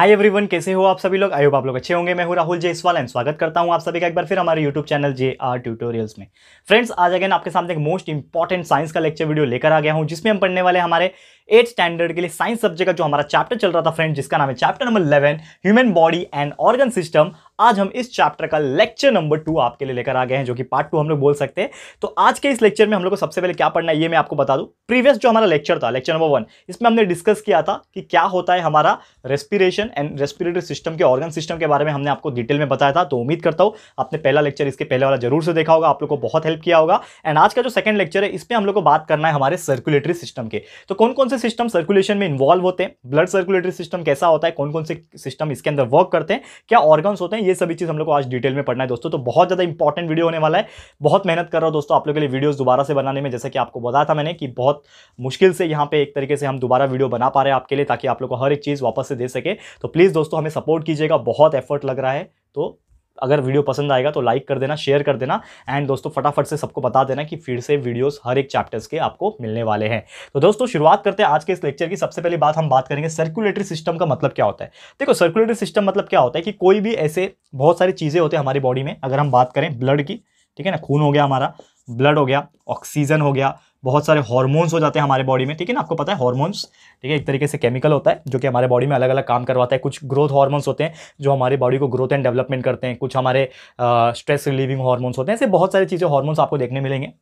Hi everyone कैसे हो आप सभी लोग होप आप लोग अच्छे होंगे मैं हूं राहुल जयसवाल एंड स्वागत करता हूं आप सभी का एक बार फिर हमारे YouTube channel J R tutorials में फ्रेंड्स आज अगेन आपके सामने एक मोस्ट इंपॉर्टेंट साइंस का लेक्चर वीडियो लेकर आ गया हूं जिसमें हम पढ़ने वाले हमारे एट स्टैंडर्ड के लिए साइंस सब्जेक्ट का जो हमारा चैप्टर चल रहा था फ्रेंड जिसका नाम है chapter number eleven human body and organ system आज हम इस चैप्टर का लेक्चर नंबर टू आपके लिए लेकर आ गए हैं जो कि पार्ट टू हम लोग बोल सकते हैं तो आज के इस लेक्चर में हम लोग को सबसे पहले क्या पढ़ना है ये मैं आपको बता दूं प्रीवियस जो हमारा लेक्चर था लेक्चर नंबर वन इसमें हमने डिस्कस किया था कि क्या होता है हमारा रेस्पिरेशन एंड रेस्पिरेटरी सिस्टम के ऑर्गन सिस्टम के बारे में हमने आपको डिटेल में बताया था तो उम्मीद करता हूँ आपने पहला लेक्चर इसके पहले वाला जरूर से देखा होगा आप लोग को बहुत हेल्प किया होगा एंड आज का जो सेकंड लेक्चर है इसमें हम लोग को बात करना है हमारे सर्कुलेटरी सिस्टम के तो कौन कौन से सिस्टम सर्कुलेशन में इन्वॉल्व होते हैं ब्लड सर्कुलेटरी सिस्टम कैसा होता है कौन कौन से सिस्टम इसके अंदर वर्क करते हैं क्या ऑर्गन्स होते हैं ये सभी चीज़ हम लोग को आज डिटेल में पढ़ना है दोस्तों तो बहुत ज़्यादा इंपॉर्टेंट वीडियो होने वाला है बहुत मेहनत कर रहा हूँ दोस्तों आप लोग के लिए वीडियोज़ दोबारा से बनाने में जैसे कि आपको बताया था मैंने कि बहुत मुश्किल से यहाँ पे एक तरीके से हम दोबारा वीडियो बना पा रहे हैं आपके लिए ताकि आप लोग को हर एक चीज़ वापस से दे सके तो प्लीज़ दोस्तों हमें सपोर्ट कीजिएगा बहुत एफर्ट लग रहा है तो अगर वीडियो पसंद आएगा तो लाइक कर देना शेयर कर देना एंड दोस्तों फटाफट से सबको बता देना कि फिर से वीडियोस हर एक चैप्टर्स के आपको मिलने वाले हैं तो दोस्तों शुरुआत करते हैं आज के इस लेक्चर की सबसे पहली बात हम बात करेंगे सर्कुलेटरी सिस्टम का मतलब क्या होता है देखो सर्कुलेटरी सिस्टम मतलब क्या होता है कि कोई भी ऐसे बहुत सारी चीज़ें होती है हमारी बॉडी में अगर हम बात करें ब्लड की ठीक है ना खून हो गया हमारा ब्लड हो गया ऑक्सीजन हो गया बहुत सारे हार्मोन्स हो जाते हैं हमारे बॉडी में ठीक है ना आपको पता है हार्मोन्स ठीक है एक तरीके से केमिकल होता है जो कि हमारे बॉडी में अलग अलग काम करवाता है कुछ ग्रोथ हार्मोन्स होते हैं जो हमारे बॉडी को ग्रोथ एंड डेवलपमेंट करते हैं कुछ हमारे स्ट्रेस रिलीविंग हार्मोन्स होते हैं ऐसे बहुत सारी चीज़ें हार्मोन्स आपको देखने मिलेंगे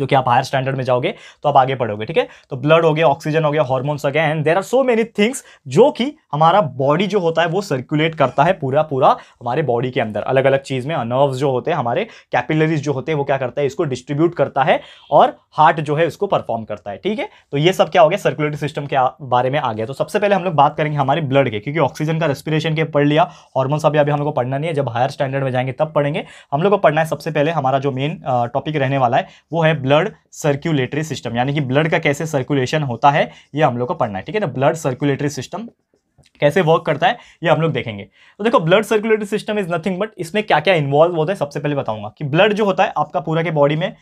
जो कि आप हायर स्टैंडर्ड में जाओगे तो आप आगे पढ़ोगे ठीक है तो ब्लड हो गया ऑक्सीजन हो गया हॉर्मोन्स हो गया and there are so many things जो कि हमारा बॉडी जो होता है वो सर्कुलेट करता है पूरा पूरा हमारे बॉडी के अंदर अलग अलग चीज़ में नर्व्स जो होते हैं हमारे कैपिलरीज जो होते हैं वो क्या करता है इसको डिस्ट्रीब्यूट करता है और हार्ट जो है उसको परफॉर्म करता है ठीक है तो ये सब क्या हो गया सर्कुलेटरी सिस्टम के बारे में आ गया तो सबसे पहले हम लोग बात करेंगे हमारे ब्लड के क्योंकि ऑक्सीजन का रेस्पिरेशन के पढ़ लिया हॉर्मोन्स अभी अभी हम लोग को पढ़ना नहीं है जब हायर स्टैंडर्ड में जाएंगे तब पढ़ेंगे हम लोग को पढ़ना है सबसे पहले हमारा जो मेन टॉपिक रहने वाला है वो है ब्लड सर्कुलेटरी सिस्टम यानी कि ब्लड का कैसे सर्कुलेशन होता है ये हम लोग को पढ़ना है ठीक है ना ब्लड सर्कुलेटरी सिस्टम कैसे वर्क करता है ये हम लोग देखेंगे तो देखो blood circulatory system is nothing but इसमें क्या क्या इन्वॉल्व होता है सबसे पहले बताऊंगा कि ब्लड जो होता है आपका पूरा के बॉडी में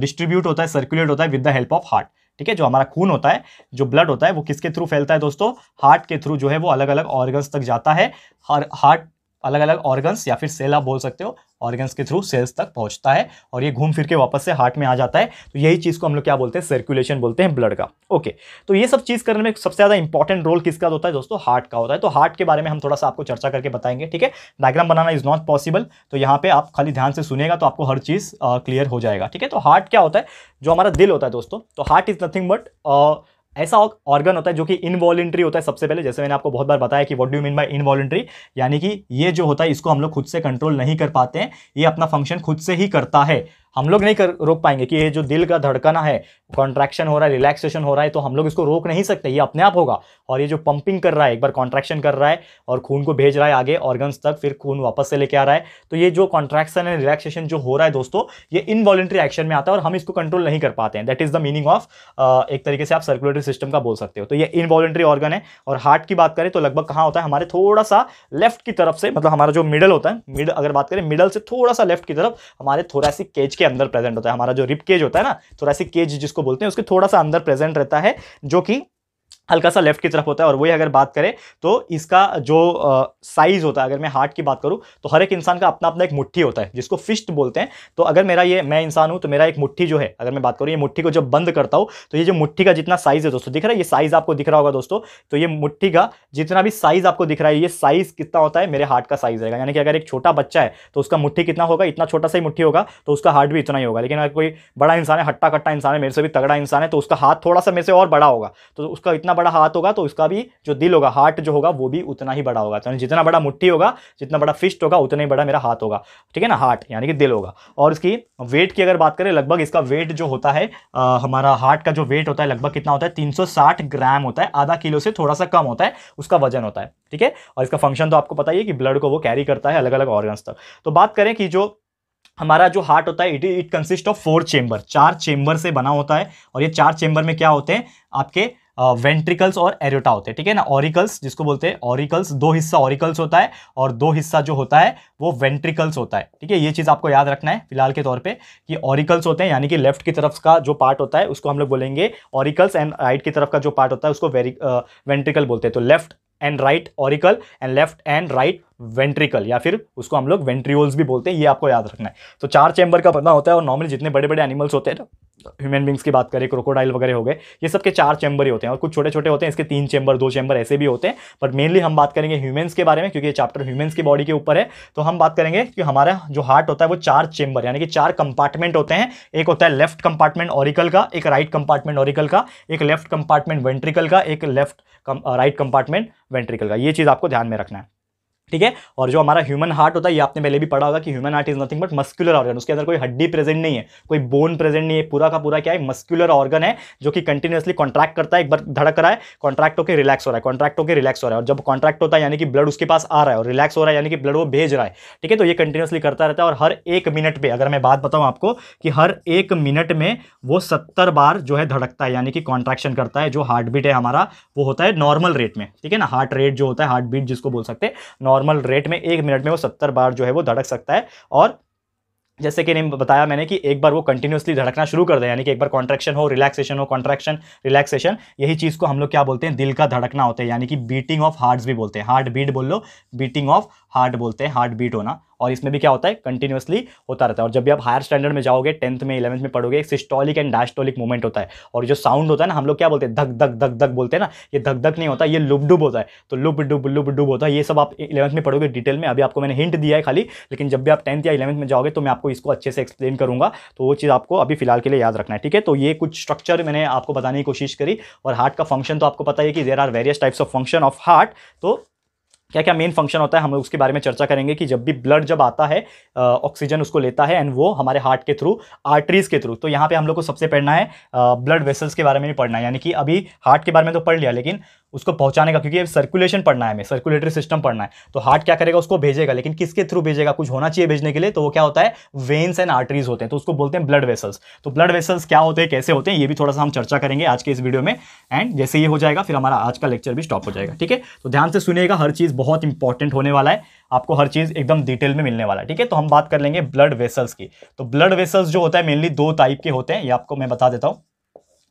डिस्ट्रीब्यूट होता है सर्कुलेट होता है with the help of heart ठीक है जो हमारा खून होता है जो ब्लड होता है वो किसके थ्रू फैलता है दोस्तों हार्ट के थ्रू जो है वो अलग अलग ऑर्गन्स तक जाता है हर हार्ट अलग अलग ऑर्गन्स या फिर सेल आप बोल सकते हो ऑर्गन्स के थ्रू सेल्स तक पहुंचता है और ये घूम फिर के वापस से हार्ट में आ जाता है तो यही चीज़ को हम लोग क्या बोलते हैं सर्कुलेशन बोलते हैं ब्लड का ओके तो ये सब चीज़ करने में सबसे ज़्यादा इंपॉर्टेंट रोल किसका होता है दोस्तों हार्ट का होता है तो हार्ट के बारे में हम थोड़ा सा आपको चर्चा करके बताएंगे ठीक है डायग्राम बनाना इज़ नॉट पॉसिबल तो यहाँ पर आप खाली ध्यान से सुनेगा तो आपको हर चीज़ क्लियर हो जाएगा ठीक है तो हार्ट क्या होता है जो हमारा दिल होता है दोस्तों तो हार्ट इज़ नथिंग बट ऐसा ऑर्गन होता है जो कि इनवॉलेंट्री होता है सबसे पहले जैसे मैंने आपको बहुत बार बताया कि what do mean by involuntary यानी कि ये जो होता है इसको हम लोग खुद से कंट्रोल नहीं कर पाते हैं ये अपना फंक्शन खुद से ही करता है हम लोग नहीं कर रोक पाएंगे कि ये जो दिल का धड़कना है कॉन्ट्रैक्शन हो रहा है रिलैक्सेशन हो रहा है तो हम लोग इसको रोक नहीं सकते ये अपने आप होगा और ये जो पंपिंग कर रहा है एक बार कॉन्ट्रैक्शन कर रहा है और खून को भेज रहा है आगे ऑर्गन्स तक फिर खून वापस से लेके आ रहा है तो ये जो कॉन्ट्रैक्शन एंड रिलैक्सेशन जो हो रहा है दोस्तों ये इनवॉलेंट्री एक्शन में आता है और हम इसको कंट्रोल नहीं कर पाते हैं that is the meaning of एक तरीके से आप सर्कुलेटरी सिस्टम का बोल सकते हो तो ये इनवॉलेंट्री ऑर्गन है और हार्ट की बात करें तो लगभग कहाँ होता है हमारे थोड़ा सा लेफ्ट की तरफ से मतलब हमारा जो मिडल होता है मिडल अगर बात करें मिडल से थोड़ा सा लेफ्ट की तरफ हमारे थोड़ा सी केज के अंदर प्रेजेंट होता है हमारा जो रिप केज होता है ना थोड़ा सा केज जिसको बोलते हैं उसके थोड़ा सा अंदर प्रेजेंट रहता है जो कि हल्का सा लेफ्ट की तरफ होता है और वही अगर बात करें तो इसका जो साइज़ होता है अगर मैं हार्ट की बात करूँ तो हर एक इंसान का अपना अपना एक मुट्ठी होता है जिसको फिस्ट बोलते हैं तो अगर मेरा ये मैं इंसान हूँ तो मेरा एक मुट्ठी जो है अगर मैं बात करूँ ये मुट्ठी को जब बंद करता हूँ तो ये जो मुठ्ठी का जितना साइज़ है दोस्तों दिख रहा है ये साइज़ आपको दिख रहा होगा दोस्तों तो ये मुठ्ठी का जितना भी साइज़ आपको दिख रहा है ये साइज़ कितना होता है मेरे हार्ट का साइज़ रहेगा यानी कि अगर एक छोटा बच्चा है तो उसका मुठ्ठी कितना होगा इतना छोटा सा ही होगा तो उसका हार्ट भी इतना ही होगा लेकिन अगर कोई बड़ा इंसान है हट्टा कट्टा इंसान है मेरे से भी तगड़ा इंसान है तो उसका हाथ थोड़ा सा मेरे से और बड़ा होगा तो उसका इतना बड़ा हाथ होगा तो उसका भी जो दिल होगा हार्ट जो होगा वो भी उतना ही बड़ा होगा तो जितना बड़ा मुट्ठी होगा जितना बड़ा फिस्ट होगा उतना ही बड़ा मेरा हाथ होगा ठीक है ना हार्ट यानी कि दिल होगा और इसकी वेट की अगर बात करें लगभग इसका वेट जो होता है आ, हमारा हार्ट का जो वेट होता है लगभग कितना होता है तीन ग्राम होता है आधा किलो से थोड़ा सा कम होता है उसका वजन होता है ठीक है और इसका फंक्शन तो आपको पता ही है कि ब्लड को वो कैरी करता है अलग अलग ऑर्गन्स तक तो बात करें कि जो हमारा जो हार्ट होता है it it consist of four chamber चार चेंबर से बना होता है और ये चार चेंबर में क्या होते हैं आपके वेंट्रिकल्स और एरोटा होते हैं ठीक है ना ऑरिकल्स जिसको बोलते हैं ऑरिकल्स दो हिस्सा ऑरिकल्स होता है और दो हिस्सा जो होता है वो वेंट्रिकल्स होता है ठीक है ये चीज़ आपको याद रखना है फिलहाल के तौर पर कि ऑरिकल्स होते हैं यानी कि लेफ्ट की तरफ का जो पार्ट होता है उसको हम लोग बोलेंगे ऑरिकल्स एंड राइट की तरफ का जो पार्ट होता है उसको वेरी वेंट्रिकल बोलते हैं तो left and right auricle and left and right ventricle या फिर उसको हम लोग वेंट्रियोल्स भी बोलते हैं ये आपको याद रखना है तो चार चैम्बर का पता होता है और नॉर्मली जितने बड़े बड़े एनिमल्स होते हैं ह्यूमन बींग्स की बात करें क्रोकोडाइल वगैरह हो गए ये सब के चार चैम्बर ही होते हैं और कुछ छोटे छोटे होते हैं इसके तीन चैम्बर दो चैम्बर ऐसे भी होते हैं बट मेनली हम बात करेंगे ह्यूमन्स के बारे में क्योंकि ये चैप्टर ह्यूमन्स की बॉडी के ऊपर है तो हम बात करेंगे कि हमारा जो हार्ट होता है वो चार चैम्बर यानी कि चार कंपार्टमेंट होते हैं एक होता है लेफ्ट कंपार्टमेंट ऑरिकल का एक राइट कंपार्टमेंट ऑरिकल का एक लेफ्ट कंपार्टमेंट वेंट्रिकल का एक लेफ्ट राइट कंपार्टमेंट वेंट्रिकल का ये चीज़ आपको ध्यान में रखना है ठीक है और जो हमारा ह्यूमन हार्ट होता है ये आपने पहले भी पढ़ा होगा कि human heart is nothing but muscular organ उसके अंदर कोई हड्डी प्रेजेंट नहीं है कोई बोन प्रेजेंट नहीं है पूरा का पूरा क्या है मस्कुलर ऑर्गन है जो कि कंटिन्यूसली कॉन्ट्रैक्ट करता है एक बार धड़क रहा है कॉन्ट्रैक्ट होकर रिलैक्स हो रहा है कॉन्ट्रैक्ट होकर रिलैक्स हो रहा है और जब कॉन्ट्रैक्ट होता है यानी कि ब्लड उसके पास आ रहा है और रिलैक्स हो रहा है यानी कि ब्लड वो भेज रहा है ठीक है तो ये कंटिन्यूसली करता रहता है और हर एक मिनट पर अगर मैं बात बताऊँ आपको कि हर एक मिनट में वो सत्तर बार जो है धड़कता है यानी कि कॉन्ट्रैक्शन करता है जो हार्ट बीट है हमारा वो होता है नॉर्मल रेट में ठीक है ना हार्ट रेट जो होता है हार्ट बीट जिसको बोल सकते हैं नॉर्मल रेट में एक मिनट में वो सत्तर बार जो है वो धड़क सकता है और जैसे कि नहीं बताया मैंने कि एक बार वो कंटिन्यूसली धड़कना शुरू कर दे यानी कि एक बार कॉन्ट्रैक्शन हो रिलैक्सेशन हो कॉन्ट्रैक्शन रिलैक्सेशन यही चीज़ को हम लोग क्या बोलते हैं दिल का धड़कना होता है यानी कि बीटिंग ऑफ हार्ट्स भी बोलते हैं हार्ट बीट बोल लो बीटिंग ऑफ हार्ट बोलते हैं हार्ट बीट होना और इसमें भी क्या होता है कंटिन्यूसली होता रहता है और जब भी आप हायर स्टैंडर्ड में जाओगे टेंथ में इलेवंथ में पढ़ोगे एक सिस्टोलिक एंड डायस्टोलिक मूवमेंट होता है और जो साउंड होता है ना हम लोग क्या बोलते हैं धक धक धक धक बोलते हैं ना ये धक धक नहीं होता ये लुप डुब होता है तो लुब डुब लुब डुब होता है ये सब आप इलेवंथ में पढ़ोगे डिटेल में अभी आपको मैंने हिंट दिया है खाली लेकिन जब भी आप टेंथ या इलेवंथ में जाओगे तो मैं आपको इसको अच्छे से एक्सप्लेन करूँगा तो वो चीज़ आपको अभी फिलहाल के लिए याद रखना है ठीक है तो ये कुछ स्ट्रक्चर मैंने आपको बताने की कोशिश करी और हार्ट का फंक्शन तो आपको पता है कि there are various types of function of heart तो क्या क्या मेन फंक्शन होता है हम लोग उसके बारे में चर्चा करेंगे कि जब भी ब्लड जब आता है ऑक्सीजन उसको लेता है एंड वो हमारे हार्ट के थ्रू आर्टरीज के थ्रू तो यहाँ पे हम लोग को सबसे पढ़ना है ब्लड वेसल्स के बारे में भी पढ़ना है यानी कि अभी हार्ट के बारे में तो पढ़ लिया लेकिन उसको पहुंचाने का क्योंकि सर्कुलेशन पढ़ना है हमें सर्कुलेटरी सिस्टम पढ़ना है तो हार्ट क्या करेगा उसको भेजेगा लेकिन किसके थ्रू भेजेगा कुछ होना चाहिए भेजने के लिए तो वो क्या होता है वेन्स एंड आर्टरीज होते हैं तो उसको बोलते हैं ब्लड वेसल्स तो ब्लड वेसल्स क्या होते हैं कैसे होते हैं ये भी थोड़ा सा हम चर्चा करेंगे आज के इस वीडियो में एंड जैसे ये हो जाएगा फिर हमारा आज का लेक्चर भी स्टॉप हो जाएगा ठीक है तो ध्यान से सुनिएगा हर चीज़ बहुत इंपॉर्टेंट होने वाला है आपको हर चीज़ एकदम डिटेल में मिलने वाला है ठीक है तो हम बात कर लेंगे ब्लड वेसल्स की तो ब्लड वेसल्स जो होता है मेनली दो टाइप के होते हैं ये आपको मैं बता देता हूँ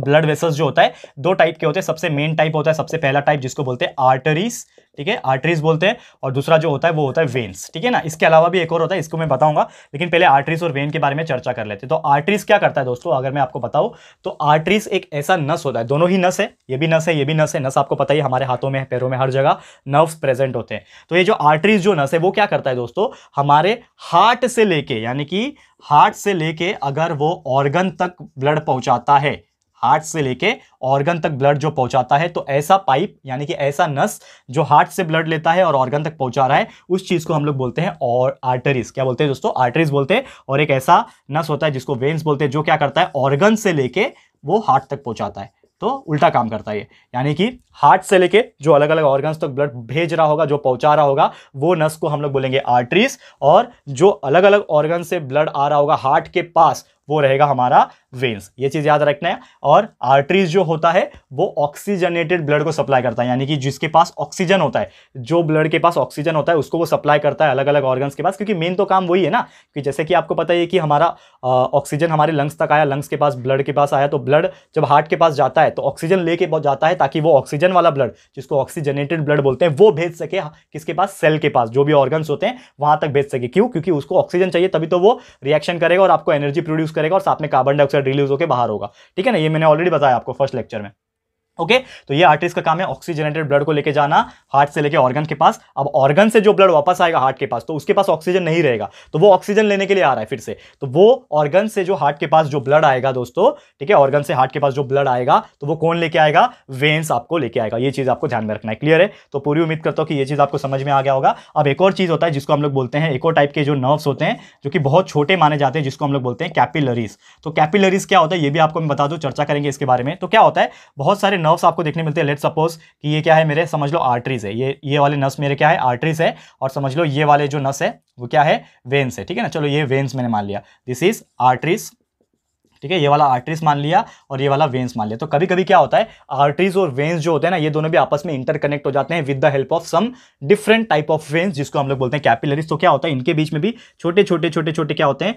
ब्लड वेसल्स जो होता है दो टाइप के होते हैं सबसे मेन टाइप होता है सबसे पहला टाइप जिसको बोलते हैं आर्टरीज ठीक है आर्टरीज बोलते हैं और दूसरा जो होता है वो होता है वेन्स ठीक है ना इसके अलावा भी एक और होता है इसको मैं बताऊंगा लेकिन पहले आर्टरीज और वेन के बारे में चर्चा कर लेते हैं तो आर्टरीज क्या करता है दोस्तों अगर मैं आपको बताऊँ तो आर्टरीज एक ऐसा नस होता है दोनों ही नस है ये भी नस है ये भी नस है नस आपको पता ही हमारे हाथों में पैरों में हर जगह नर्व्स प्रेजेंट होते हैं तो ये जो आर्टरीज जो नस है वो क्या करता है दोस्तों हमारे हार्ट से लेके यानी कि हार्ट से लेके अगर वो ऑर्गन तक ब्लड पहुँचाता है हार्ट से लेके ऑर्गन तक ब्लड जो पहुंचाता है तो ऐसा पाइप यानी कि ऐसा नस जो हार्ट से ब्लड लेता है और ऑर्गन तक पहुंचा रहा है उस चीज़ को हम लोग बोलते हैं और आर्टरीज क्या बोलते हैं दोस्तों आर्टरीज बोलते हैं और एक ऐसा नस होता है जिसको वेन्स बोलते हैं जो क्या करता है ऑर्गन से लेके वो हार्ट तक पहुंचाता है तो उल्टा काम करता है यानी कि हार्ट से लेके जो अलग अलग ऑर्गन्स तक तो ब्लड भेज रहा होगा जो पहुंचा रहा होगा वो नस को हम लोग बोलेंगे आर्टरीज और जो अलग अलग ऑर्गन से ब्लड आ रहा होगा हार्ट के पास वो रहेगा हमारा वेन्स ये चीज़ याद रखना है और आर्टरीज जो होता है वो ऑक्सीजनेटेड ब्लड को सप्लाई करता है यानी कि जिसके पास ऑक्सीजन होता है जो ब्लड के पास ऑक्सीजन होता है उसको वो सप्लाई करता है अलग अलग ऑर्गन्स के पास क्योंकि मेन तो काम वही है ना कि जैसे कि आपको पता है कि हमारा ऑक्सीजन हमारे लंग्स तक आया लंग्स के पास ब्लड के पास आया तो ब्लड जब हार्ट के पास जाता है तो ऑक्सीजन लेके जाता है ताकि वो ऑक्सीजन वाला ब्लड जिसको ऑक्सीजनेटेड ब्लड बोलते हैं वो भेज सके हाँ, किसके पास सेल के पास जो भी ऑर्गन्स होते हैं वहाँ तक भेज सके क्यों क्योंकि उसको ऑक्सीजन चाहिए तभी तो वो रिएक्शन करेगा और आपको एनर्जी प्रोड्यूस करेगा और साथ में कार्बन डाइऑक्साइड रिलीज होकर बाहर होगा ठीक है ना ये मैंने ऑलरेडी बताया आपको फर्स्ट लेक्चर में ओके okay? तो ये आर्टिस्ट का काम है ऑक्सीजनेटेड ब्लड को लेके जाना हार्ट से लेके ऑर्गन के पास अब ऑर्गन से जो ब्लड वापस आएगा हार्ट के पास तो उसके पास ऑक्सीजन नहीं रहेगा तो वो ऑक्सीजन लेने के लिए आ रहा है फिर से तो वो ऑर्गन से जो हार्ट के पास जो ब्लड आएगा दोस्तों ठीक है ऑर्गन से हार्ट के पास जो ब्लड आएगा तो वो कौन लेके आएगा वेन्स आपको लेके आएगा ये चीज़ आपको ध्यान में रखना है क्लियर है तो पूरी उम्मीद करता हूँ कि ये चीज़ आपको समझ में आ गया होगा अब एक और चीज़ होता है जिसको हम लोग बोलते हैं एक और टाइप के जो नर्व्स होते हैं जो कि बहुत छोटे माने जाते हैं जिसको हम लोग बोलते हैं कैपिलरीज तो कैपिलरीज क्या होता है ये भी आपको मैं बता दूँ चर्चा करेंगे इसके बारे में तो क्या होता है बहुत सारे नर्व्स आपको देखने मिलते हैं लेट सपोज कि ये क्या है मेरे समझ लो आर्टरीज है ये ये वाले नर्व्स मेरे क्या है आर्टरीज है और समझ लो ये वाले जो नर्स है वो क्या है वेन्स है ठीक है ना चलो ये वेन्स मैंने मान लिया दिस इज आर्टरीज ठीक है ये वाला आर्टरीज मान लिया और ये वाला वेन्स मान लिया तो कभी कभी क्या होता है आर्टरीज और वेन्स जो होते हैं ना ये दोनों भी आपस में इंटरकनेक्ट हो जाते हैं with the help of some different type of veins जिसको हम लोग बोलते हैं कैपिलरीज तो क्या होता है इनके बीच में भी छोटे छोटे छोटे छोटे क्या होते हैं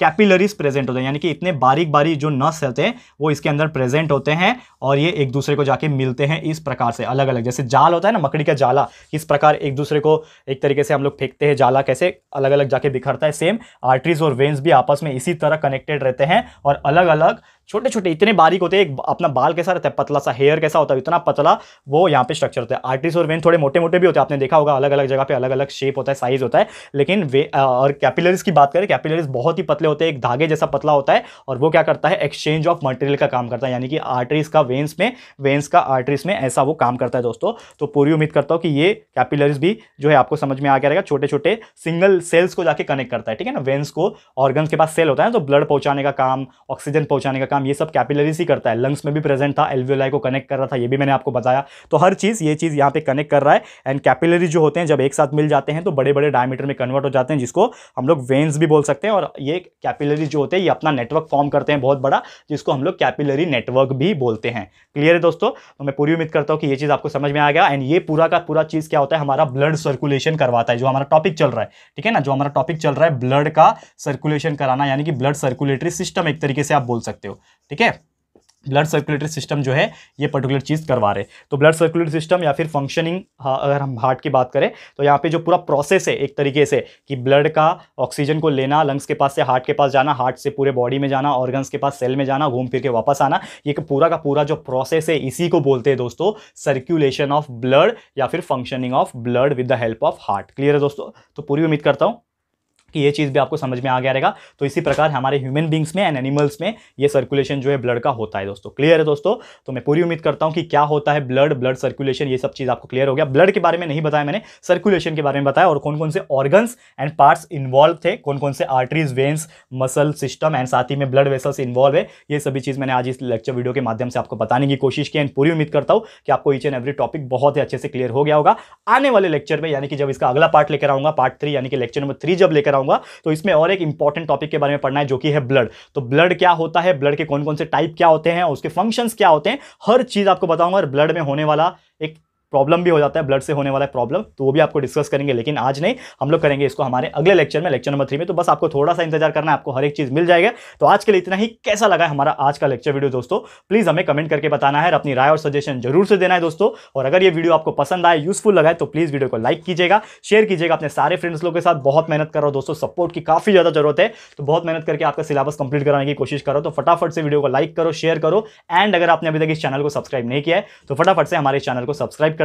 कैपिलरीज प्रेजेंट होते हैं यानी कि इतने बारीक बारीक जो नस होते हैं वो इसके अंदर प्रेजेंट होते हैं और ये एक दूसरे को जाके मिलते हैं इस प्रकार से अलग अलग जैसे जाल होता है ना मकड़ी का जाला इस प्रकार एक दूसरे को एक तरीके से हम लोग फेंकते हैं जाला कैसे अलग अलग जाके बिखरता है सेम आर्टरीज और वेन्स भी आपस में इसी तरह कनेक्टेड रहते हैं और अलग अलग छोटे छोटे इतने बारीक होते हैं एक अपना बाल कैसा रहता है पतला सा हेयर कैसा होता है इतना पतला वो यहाँ पे स्ट्रक्चर होता है आर्टिस और वेन थोड़े मोटे मोटे भी होते हैं आपने देखा होगा अलग अलग जगह पे अलग अलग शेप होता है साइज होता है लेकिन वे और कैपिलरीज की बात करें कैपिलरीज बहुत ही पतले होते हैं एक धागे जैसा पतला होता है और वो क्या करता है एक्सचेंज ऑफ मटेरियल का काम करता है यानी कि आर्टरीज का वेन्स में वेन्स का आर्टरीज में ऐसा वो काम करता है दोस्तों तो पूरी उम्मीद करता हूँ कि ये कैपिलरीज भी जो है आपको समझ में आ गया रहेगा छोटे छोटे सिंगल सेल्स को जाके कनेक्ट करता है ठीक है ना वेन्स को ऑर्गन के पास सेल होता है तो ब्लड पहुँचाने का काम ऑक्सीजन पहुँचाने का काम ये सब कैपिलरीज ही करता है लंग्स में भी प्रेजेंट था एलवीओलाई को कनेक्ट कर रहा था ये भी मैंने आपको बताया तो हर चीज़ ये चीज़ यहाँ पे कनेक्ट कर रहा है एंड कैपिलरीज जो होते हैं जब एक साथ मिल जाते हैं तो बड़े बड़े डायमीटर में कन्वर्ट हो जाते हैं जिसको हम लोग वेन्स भी बोल सकते हैं और ये कैपिलरीज जो होते हैं ये अपना नेटवर्क फॉर्म करते हैं बहुत बड़ा जिसको हम लोग कैपिलरी नेटवर्क भी बोलते हैं क्लियर है दोस्तों तो मैं पूरी उम्मीद करता हूँ कि ये चीज़ आपको समझ में आ गया एंड ये पूरा का पूरा चीज़ क्या होता है हमारा ब्लड सर्कुलेशन करवाता है जो हमारा टॉपिक चल रहा है ठीक है ना जो हमारा टॉपिक चल रहा है ब्लड का सर्कुलेशन कराना यानी कि ब्लड सर्कुलेटरी सिस्टम एक तरीके से आप बोल सकते हो ठीक है ब्लड सर्कुलेटरी सिस्टम जो है ये पर्टिकुलर चीज़ करवा रहे तो ब्लड सर्कुलेटरी सिस्टम या फिर फंक्शनिंग हाँ, अगर हम हार्ट की बात करें तो यहाँ पे जो पूरा प्रोसेस है एक तरीके से कि ब्लड का ऑक्सीजन को लेना लंग्स के पास से हार्ट के पास जाना हार्ट से पूरे बॉडी में जाना ऑर्गन्स के पास सेल में जाना घूम फिर के वापस आना ये पूरा का पूरा जो प्रोसेस है इसी को बोलते हैं दोस्तों सर्क्यूलेशन ऑफ ब्लड या फिर functioning of blood with the help of heart clear है दोस्तों तो पूरी उम्मीद करता हूँ कि ये चीज़ भी आपको समझ में आ गया रहेगा तो इसी प्रकार हमारे ह्यूमन बींग्स में एंड एनिमल्स में ये सर्कुलेशन जो है ब्लड का होता है दोस्तों क्लियर है दोस्तों तो मैं पूरी उम्मीद करता हूँ कि क्या होता है ब्लड ब्लड सर्कुलेशन ये सब चीज़ आपको क्लियर हो गया ब्लड के बारे में नहीं बताया मैंने सर्कुलेशन के बारे में बताया और कौन कौन से ऑर्गन्स एंड पार्ट्स इन्वॉल्व थे कौन कौन से arteries veins muscle system and साथ ही में ब्लड वेसल्स इन्वॉल्व है ये सभी चीज़ मैंने आज इस लेक्चर वीडियो के माध्यम से आपको बताने की कोशिश की एंड पूरी उम्मीद करता हूँ कि आपको ईच एंड एवरी टॉपिक बहुत ही अच्छे से क्लियर हो गया होगा आने वाले लेक्चर में यानी कि जब इसका अगला पार्ट लेकर आऊँगा पार्ट थ्री यानी कि लेक्चर नंबर थ्री जब लेकर कराऊंगा तो इसमें और एक इंपॉर्टेंट टॉपिक के बारे में पढ़ना है जो कि है ब्लड तो ब्लड क्या होता है ब्लड के कौन कौन से टाइप क्या होते हैं उसके फंक्शंस क्या होते हैं हर चीज़ आपको बताऊंगा और ब्लड में होने वाला एक प्रॉब्लम भी हो जाता है ब्लड से होने वाला प्रॉब्लम तो वो भी आपको डिस्कस करेंगे लेकिन आज नहीं हम लोग करेंगे इसको हमारे अगले लेक्चर में लेक्चर नंबर थ्री में तो बस आपको थोड़ा सा इंतजार करना है आपको हर एक चीज़ मिल जाएगा तो आज के लिए इतना ही कैसा लगा हमारा आज का लेक्चर वीडियो दोस्तों प्लीज़ हमें कमेंट करके बताना है अपनी राय और सजेशन जरूर से देना है दोस्तों और अगर ये वीडियो आपको पसंद आए यूजफुल लगा है तो प्लीज़ वीडियो को लाइक कीजिएगा शेयर कीजिएगा अपने सारे फ्रेंड्स लोग के साथ बहुत मेहनत करो दोस्तों सपोर्ट की काफ़ी ज़्यादा जरूरत है तो बहुत मेहनत करके आपका सिलेबस कंप्लीट कराने की कोशिश करो तो फटाफट से वीडियो को लाइक करो शेयर करो एंड अगर आपने अभी तक इस चैनल को सब्सक्राइब नहीं किया है तो फटाफट से हमारे चैनल को सब्सक्राइब कर